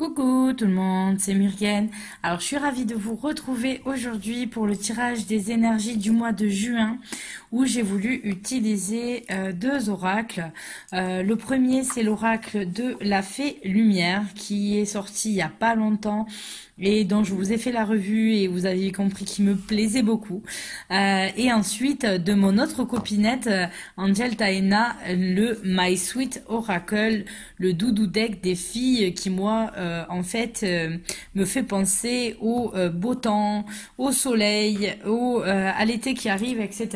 Coucou tout le monde, c'est Murienne. Alors je suis ravie de vous retrouver aujourd'hui pour le tirage des énergies du mois de juin où j'ai voulu utiliser euh, deux oracles. Euh, le premier c'est l'oracle de la fée lumière qui est sorti il n'y a pas longtemps et dont je vous ai fait la revue et vous avez compris qu'il me plaisait beaucoup. Euh, et ensuite de mon autre copinette Angel Taena, le My Sweet Oracle, le doudou deck des filles qui moi euh, en fait, euh, me fait penser au euh, beau temps, au soleil, au, à l'été qui arrive, etc.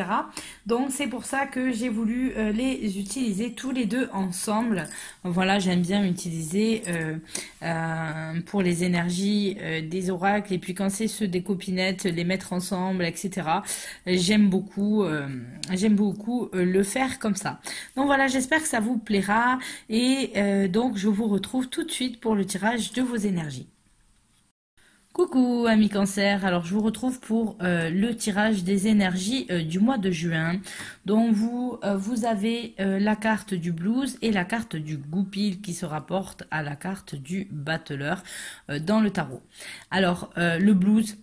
Donc c'est pour ça que j'ai voulu les utiliser tous les deux ensemble. Voilà, j'aime bien utiliser pour les énergies des oracles et puis quand c'est ceux des copinettes, les mettre ensemble, etc. J'aime beaucoup, j'aime beaucoup le faire comme ça. Donc voilà, j'espère que ça vous plaira et donc je vous retrouve tout de suite pour le tirage de vos énergies. Coucou amis cancer, alors je vous retrouve pour euh, le tirage des énergies euh, du mois de juin. Donc vous, euh, vous avez la carte du blues et la carte du goupil qui se rapporte à la carte du battleur dans le tarot. Alors le blues,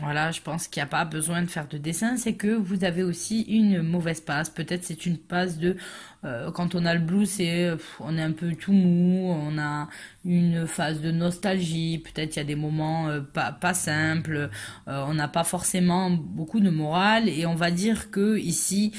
voilà, je pense qu'il n'y a pas besoin de faire de dessin, c'est que vous avez aussi une mauvaise passe. Peut-être c'est une passe de euh, quand on a le blues, c'est on est un peu tout mou, on a une phase de nostalgie, peut-être il y a des moments euh, pas, pas simples, euh, on n'a pas forcément beaucoup de morale et on va dire que ici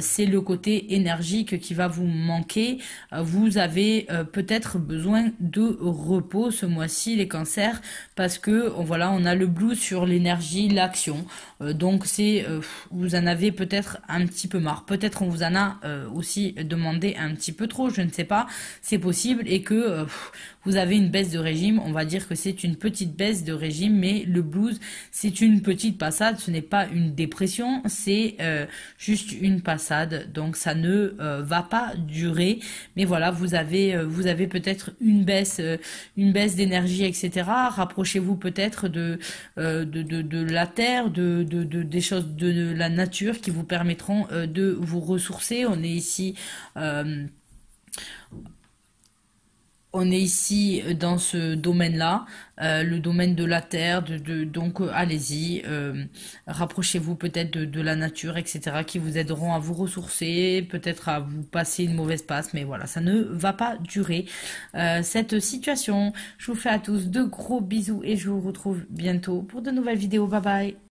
c'est le côté énergique qui va vous manquer. vous avez peut-être besoin de repos ce mois-ci les cancers parce que voilà, on a le blues sur l'énergie l'action. Euh, donc c'est euh, vous en avez peut-être un petit peu marre. Peut-être on vous en a euh, aussi demandé un petit peu trop, je ne sais pas. C'est possible et que vous avez une baisse de régime. On va dire que c'est une petite baisse de régime, mais le blues c'est une petite passade. Ce n'est pas une dépression, c'est juste une passade. Donc ça ne va pas durer. Mais voilà, vous avez vous avez peut-être une baisse une baisse d'énergie, etc. Rapprochez-vous peut-être de de, la terre, de, des choses de, la nature qui vous permettront euh, de vous ressourcer. On est ici euh, on est ici euh, dans ce domaine-là, euh, le domaine de la terre, de, donc euh, allez-y, rapprochez-vous peut-être de, de, la nature, etc., qui vous aideront à vous ressourcer, peut-être à vous passer une mauvaise passe, mais voilà, ça ne va pas durer cette situation. Je vous fais à tous de gros bisous et je vous retrouve bientôt pour de nouvelles vidéos. Bye bye